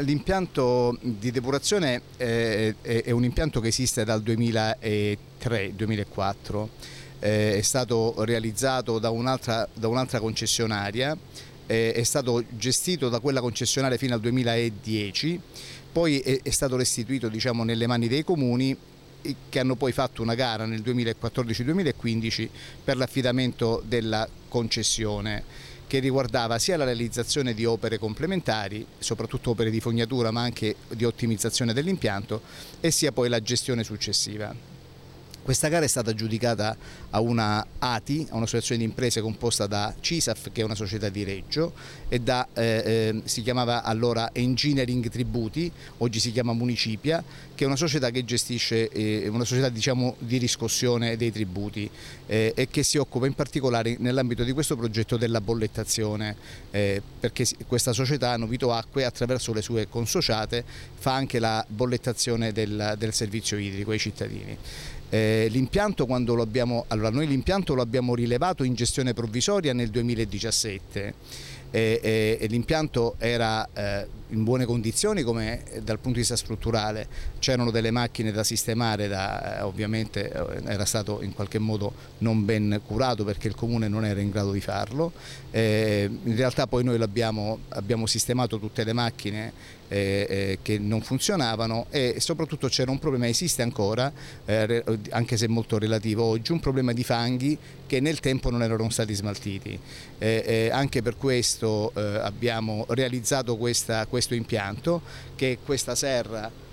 L'impianto di depurazione è, è, è un impianto che esiste dal 2003-2004, eh, è stato realizzato da un'altra, da un'altra concessionaria, è stato gestito da quella concessionaria fino al 2010, poi è, stato restituito diciamo, nelle mani dei comuni che hanno poi fatto una gara nel 2014-2015 per l'affidamento della concessione che riguardava sia la realizzazione di opere complementari, soprattutto opere di fognatura ma anche di ottimizzazione dell'impianto e sia poi la gestione successiva. Questa gara è stata aggiudicata a una ATI, a un'associazione di imprese composta da CISAF, che è una società di Reggio, e da, eh, ehm, si chiamava allora Engineering Tributi, oggi si chiama Municipia, che è una società che gestisce, eh, una società diciamo, di riscossione dei tributi eh, e che si occupa in particolare nell'ambito di questo progetto della bollettazione, eh, perché questa società, Novito Acque, attraverso le sue consociate fa anche la bollettazione del, del servizio idrico ai cittadini. Eh, eh, l'impianto quando lo abbiamo, allora noi l'impianto lo abbiamo rilevato in gestione provvisoria nel 2017 e, e, e l'impianto era eh, in buone condizioni come dal punto di vista strutturale, c'erano delle macchine da sistemare, da, eh, ovviamente eh, era stato in qualche modo non ben curato perché il comune non era in grado di farlo, eh, in realtà poi noi abbiamo, abbiamo sistemato tutte le macchine eh, eh, che non funzionavano e soprattutto c'era un problema, esiste ancora, anche se molto relativo oggi, un problema di fanghi che nel tempo non erano stati smaltiti, anche per questo questo eh, abbiamo realizzato questa, questo impianto, che questa serra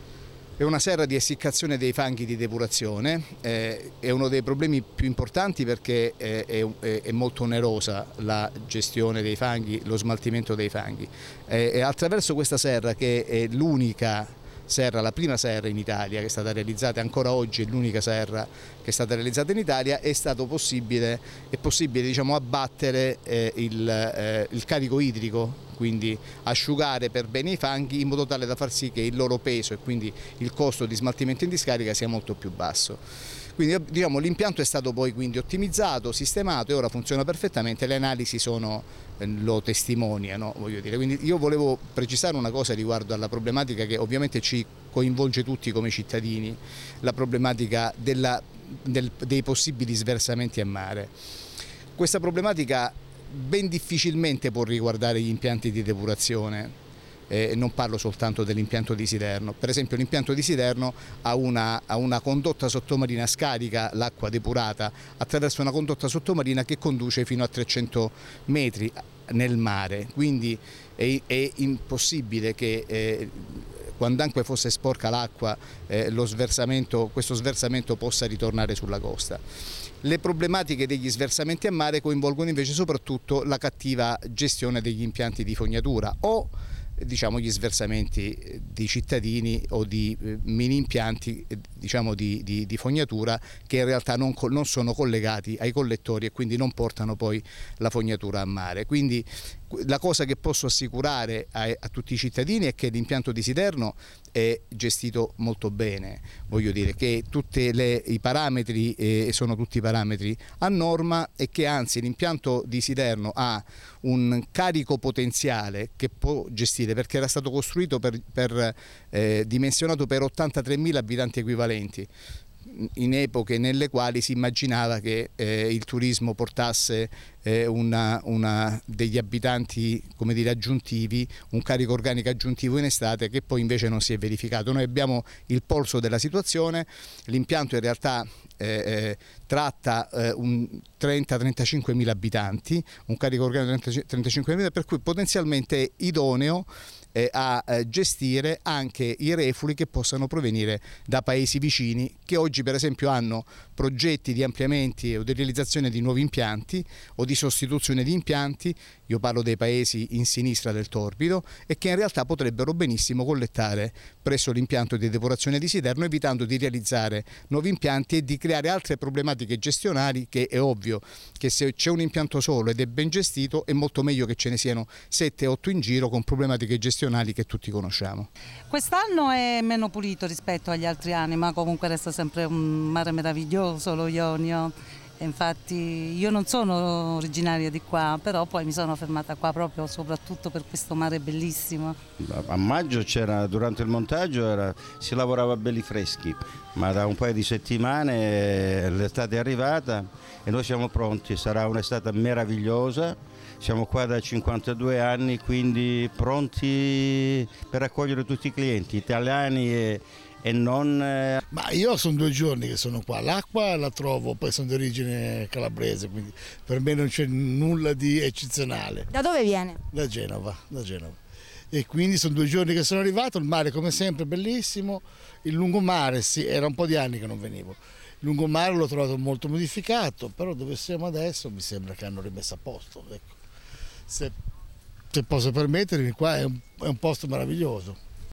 è una serra di essiccazione dei fanghi di depurazione, eh, è uno dei problemi più importanti perché eh, è, è, è, molto onerosa la gestione dei fanghi, lo smaltimento dei fanghi. Eh, attraverso questa serra che è l'unica serra, la prima serra in Italia che è stata realizzata ancora oggi è l'unica serra che è stata realizzata in Italia, è stato possibile, è possibile diciamo, abbattere eh, il, eh, il carico idrico quindi asciugare per bene i fanghi in modo tale da far sì che il loro peso e quindi il costo di smaltimento in discarica sia molto più basso. Quindi eh, diciamo, l'impianto è stato poi quindi ottimizzato, sistemato e ora funziona perfettamente, le analisi sono, eh, lo testimoniano. Quindi io volevo precisare una cosa riguardo alla problematica che ovviamente ci coinvolge tutti come cittadini, la problematica della, del, dei possibili sversamenti a mare. Questa problematica ben difficilmente può riguardare gli impianti di depurazione eh, non parlo soltanto dell'impianto di Siderno. Per esempio l'impianto di Siderno ha una, ha una condotta sottomarina, scarica l'acqua depurata attraverso una condotta sottomarina che conduce fino a 300 metri nel mare, quindi è, è impossibile che eh, quand'anque fosse sporca l'acqua eh, sversamento, questo sversamento possa ritornare sulla costa. Le problematiche degli sversamenti a mare coinvolgono invece soprattutto la cattiva gestione degli impianti di fognatura o diciamo, gli sversamenti eh, di cittadini o di eh, mini impianti eh, diciamo, di, di, di, fognatura che in realtà non, non sono collegati ai collettori e quindi non portano poi la fognatura a mare. Quindi la cosa che posso assicurare a, a, tutti i cittadini è che l'impianto di Siderno è gestito molto bene, voglio dire che tutti i parametri eh, sono tutti parametri a norma e che anzi l'impianto di Siderno ha un carico potenziale che può gestire possibile perché era stato costruito per, per, eh, dimensionato per 83.000 abitanti equivalenti in epoche nelle quali si immaginava che eh, il turismo portasse eh, una, una degli abitanti dire, aggiuntivi, un carico organico aggiuntivo in estate che poi invece non si è verificato. Noi abbiamo il polso della situazione, l'impianto in realtà eh, eh tratta eh, 30-35 mila abitanti, un carico organico di 35 mila, per cui potenzialmente è idoneo eh, a eh, gestire anche i refuli che possano provenire da paesi vicini che oggi per esempio hanno progetti di ampliamenti o di realizzazione di nuovi impianti o di di sostituzione di impianti, io parlo dei paesi in sinistra del torbido, e che in realtà potrebbero benissimo collettare presso l'impianto di depurazione di Siderno evitando di realizzare nuovi impianti e di creare altre problematiche gestionali che è ovvio che se c'è un impianto solo ed è ben gestito è molto meglio che ce ne siano 7-8 in giro con problematiche gestionali che tutti conosciamo. Quest'anno è meno pulito rispetto agli altri anni ma comunque resta sempre un mare meraviglioso, lo Ionio Infatti io non sono originaria di qua, però poi mi sono fermata qua proprio soprattutto per questo mare bellissimo. A maggio c'era, durante il montaggio era, si lavorava belli freschi, ma da un paio di settimane eh, l'estate è arrivata e noi siamo pronti, sarà un'estate meravigliosa, siamo qua da 52 anni quindi pronti per accogliere tutti i clienti italiani e, e non... Eh, Ma io sono due giorni che sono qua, l'acqua la trovo, poi sono di origine calabrese, quindi per me non c'è nulla di eccezionale. Da dove viene? Da Genova, da Genova. E quindi sono due giorni che sono arrivato, il mare come sempre bellissimo, il lungomare sì, era un po' di anni che non venivo. Il lungomare l'ho trovato molto modificato, però dove siamo adesso mi sembra che hanno rimesso a posto. Ecco. Se, se, posso permettermi, qua è un, è un posto meraviglioso.